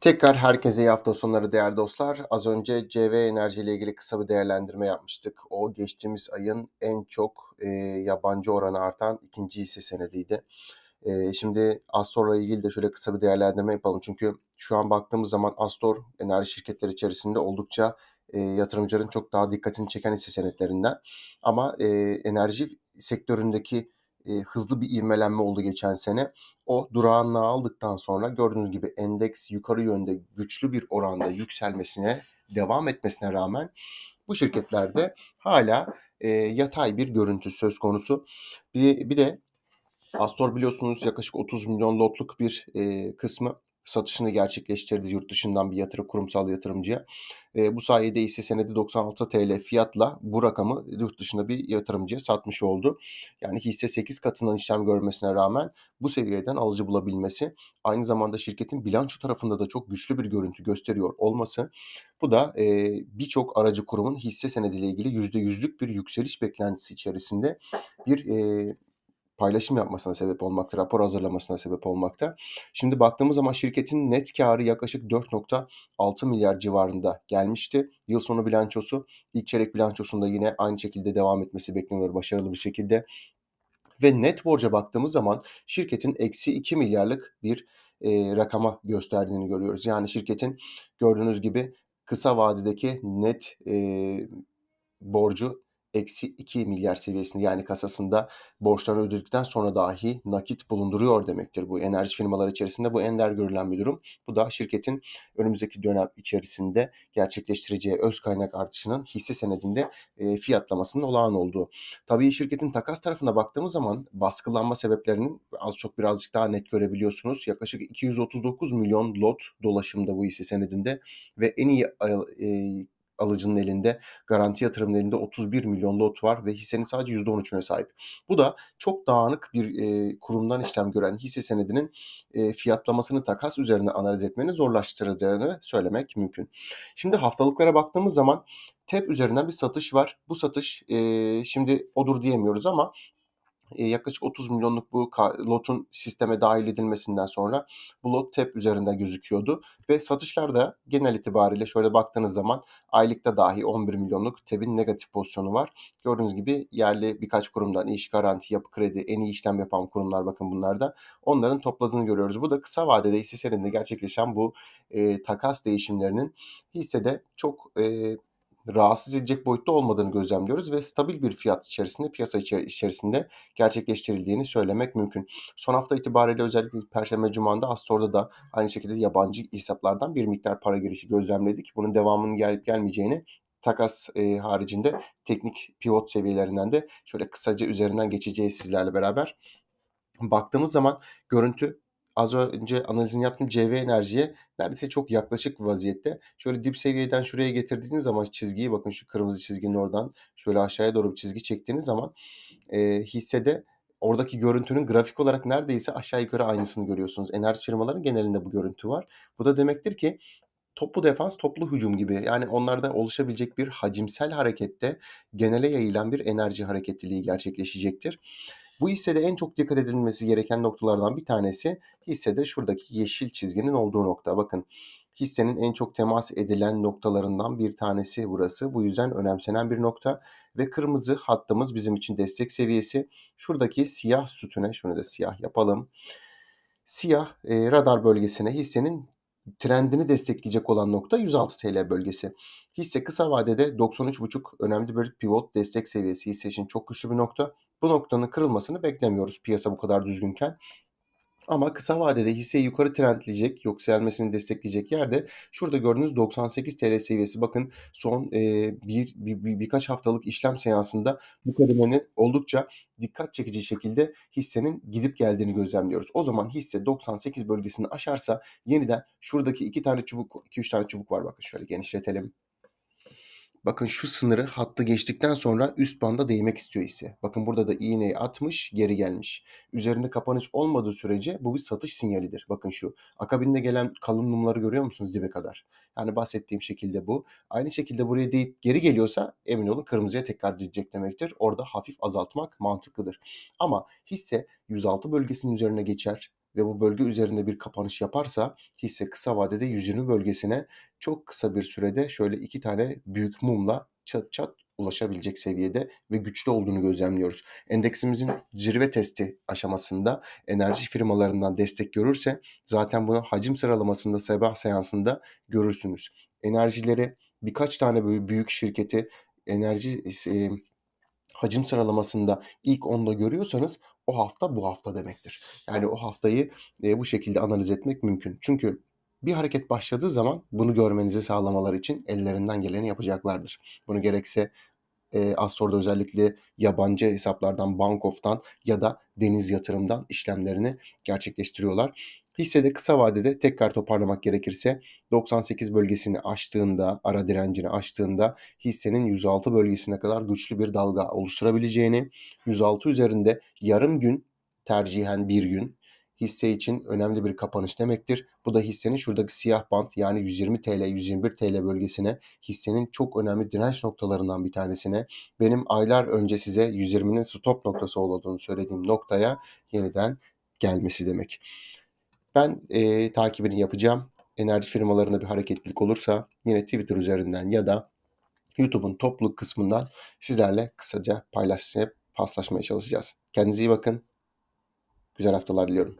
Tekrar herkese iyi hafta sonları değerli dostlar. Az önce CV Enerji ile ilgili kısa bir değerlendirme yapmıştık. O geçtiğimiz ayın en çok e, yabancı oranı artan ikinci hisse senediydi. E, şimdi Astor'la ilgili de şöyle kısa bir değerlendirme yapalım. Çünkü şu an baktığımız zaman Astor enerji şirketleri içerisinde oldukça e, yatırımcıların çok daha dikkatini çeken hisse senetlerinden. Ama e, enerji sektöründeki e, hızlı bir ivmelenme oldu geçen sene. O durağanlığı aldıktan sonra gördüğünüz gibi endeks yukarı yönde güçlü bir oranda yükselmesine devam etmesine rağmen bu şirketlerde hala e, yatay bir görüntü söz konusu. Bir, bir de Astor biliyorsunuz yaklaşık 30 milyon lotluk bir e, kısmı satışını gerçekleştirdi yurt dışından bir yatırım kurumsal yatırımcıya. E, bu sayede hisse senedi 96 TL fiyatla bu rakamı yurt dışında bir yatırımcıya satmış oldu. Yani hisse 8 katından işlem görmesine rağmen bu seviyeden alıcı bulabilmesi aynı zamanda şirketin bilanço tarafında da çok güçlü bir görüntü gösteriyor olması bu da e, birçok aracı kurumun hisse senediyle ilgili %100'lük bir yükseliş beklentisi içerisinde bir e, paylaşım yapmasına sebep olmakta, rapor hazırlamasına sebep olmakta. Şimdi baktığımız zaman şirketin net karı yaklaşık 4.6 milyar civarında gelmişti. Yıl sonu bilançosu, ilk çeyrek bilançosunda yine aynı şekilde devam etmesi bekleniyor başarılı bir şekilde. Ve net borca baktığımız zaman şirketin eksi 2 milyarlık bir e, rakama gösterdiğini görüyoruz. Yani şirketin gördüğünüz gibi kısa vadedeki net e, borcu eksi 2 milyar seviyesinde yani kasasında borçlarını ödedikten sonra dahi nakit bulunduruyor demektir. Bu enerji firmaları içerisinde bu ender görülen bir durum. Bu da şirketin önümüzdeki dönem içerisinde gerçekleştireceği öz kaynak artışının hisse senedinde e, fiyatlamasının olağan olduğu. Tabii şirketin takas tarafına baktığımız zaman baskılanma sebeplerinin az çok birazcık daha net görebiliyorsunuz. Yaklaşık 239 milyon lot dolaşımda bu hisse senedinde ve en iyi e, alıcının elinde, garanti yatırımın elinde 31 milyon lot var ve hissenin sadece %13'üne sahip. Bu da çok dağınık bir e, kurumdan işlem gören hisse senedinin e, fiyatlamasını takas üzerine analiz etmeni zorlaştıracağını söylemek mümkün. Şimdi haftalıklara baktığımız zaman TEP üzerinden bir satış var. Bu satış e, şimdi odur diyemiyoruz ama ee, yaklaşık 30 milyonluk bu lotun sisteme dahil edilmesinden sonra bu lot TEP üzerinde gözüküyordu. Ve satışlar da genel itibariyle şöyle baktığınız zaman aylıkta dahi 11 milyonluk TEP'in negatif pozisyonu var. Gördüğünüz gibi yerli birkaç kurumdan iş garanti, yapı kredi, en iyi işlem yapan kurumlar bakın bunlarda. Onların topladığını görüyoruz. Bu da kısa vadede hisse senedinde gerçekleşen bu e, takas değişimlerinin hissede çok e, rahatsız edecek boyutta olmadığını gözlemliyoruz ve stabil bir fiyat içerisinde piyasa içerisinde gerçekleştirildiğini söylemek mümkün. Son hafta itibariyle özellikle Perşembe Cuma'nda Astor'da da aynı şekilde yabancı hesaplardan bir miktar para girişi gözlemledik. Bunun devamının gelip gelmeyeceğini takas e, haricinde teknik pivot seviyelerinden de şöyle kısaca üzerinden geçeceğiz sizlerle beraber. Baktığımız zaman görüntü az önce analizini yaptığım CV enerjiye neredeyse çok yaklaşık vaziyette. Şöyle dip seviyeden şuraya getirdiğiniz zaman çizgiyi bakın şu kırmızı çizginin oradan şöyle aşağıya doğru bir çizgi çektiğiniz zaman e, hissede oradaki görüntünün grafik olarak neredeyse aşağı yukarı aynısını görüyorsunuz. Enerji firmaların genelinde bu görüntü var. Bu da demektir ki toplu defans, toplu hücum gibi yani onlarda oluşabilecek bir hacimsel harekette genele yayılan bir enerji hareketliliği gerçekleşecektir. Bu hissede en çok dikkat edilmesi gereken noktalardan bir tanesi hissede şuradaki yeşil çizginin olduğu nokta. Bakın hissenin en çok temas edilen noktalarından bir tanesi burası. Bu yüzden önemsenen bir nokta ve kırmızı hattımız bizim için destek seviyesi. Şuradaki siyah sütüne şunu da siyah yapalım. Siyah e, radar bölgesine hissenin trendini destekleyecek olan nokta 106 TL bölgesi. Hisse kısa vadede 93.5 önemli bir pivot destek seviyesi hisse için çok güçlü bir nokta. Bu noktanın kırılmasını beklemiyoruz piyasa bu kadar düzgünken. Ama kısa vadede hisseyi yukarı trendleyecek, yükselmesini destekleyecek yerde şurada gördüğünüz 98 TL seviyesi. Bakın son e, bir, bir, bir birkaç haftalık işlem seansında bu kademenin oldukça dikkat çekici şekilde hissenin gidip geldiğini gözlemliyoruz. O zaman hisse 98 bölgesini aşarsa yeniden şuradaki iki tane çubuk, iki üç tane çubuk var bakın şöyle genişletelim. Bakın şu sınırı hattı geçtikten sonra üst banda değmek istiyor ise. Bakın burada da iğneyi atmış geri gelmiş. Üzerinde kapanış olmadığı sürece bu bir satış sinyalidir. Bakın şu akabinde gelen kalın mumları görüyor musunuz dibe kadar? Yani bahsettiğim şekilde bu. Aynı şekilde buraya deyip geri geliyorsa emin olun kırmızıya tekrar diyecek demektir. Orada hafif azaltmak mantıklıdır. Ama hisse 106 bölgesinin üzerine geçer ve bu bölge üzerinde bir kapanış yaparsa hisse kısa vadede 120 bölgesine çok kısa bir sürede şöyle iki tane büyük mumla çat çat ulaşabilecek seviyede ve güçlü olduğunu gözlemliyoruz. Endeksimizin zirve testi aşamasında enerji firmalarından destek görürse zaten bunu hacim sıralamasında sabah seansında görürsünüz. Enerjileri birkaç tane böyle büyük şirketi enerji e, hacim sıralamasında ilk onda görüyorsanız o hafta bu hafta demektir. Yani o haftayı e, bu şekilde analiz etmek mümkün. Çünkü bir hareket başladığı zaman bunu görmenizi sağlamaları için ellerinden geleni yapacaklardır. Bunu gerekse e, az sonra da özellikle yabancı hesaplardan, Bankof'tan ya da Deniz Yatırım'dan işlemlerini gerçekleştiriyorlar. Hissede kısa vadede tekrar toparlamak gerekirse 98 bölgesini aştığında, ara direncini aştığında hissenin 106 bölgesine kadar güçlü bir dalga oluşturabileceğini, 106 üzerinde yarım gün tercihen bir gün hisse için önemli bir kapanış demektir. Bu da hissenin şuradaki siyah bant yani 120 TL 121 TL bölgesine hissenin çok önemli direnç noktalarından bir tanesine benim aylar önce size 120'nin stop noktası olduğunu söylediğim noktaya yeniden gelmesi demek. Ben e, takibini yapacağım. Enerji firmalarında bir hareketlilik olursa yine Twitter üzerinden ya da YouTube'un topluluk kısmından sizlerle kısaca paylaşmaya, paslaşmaya çalışacağız. Kendinize iyi bakın. Güzel haftalar diliyorum.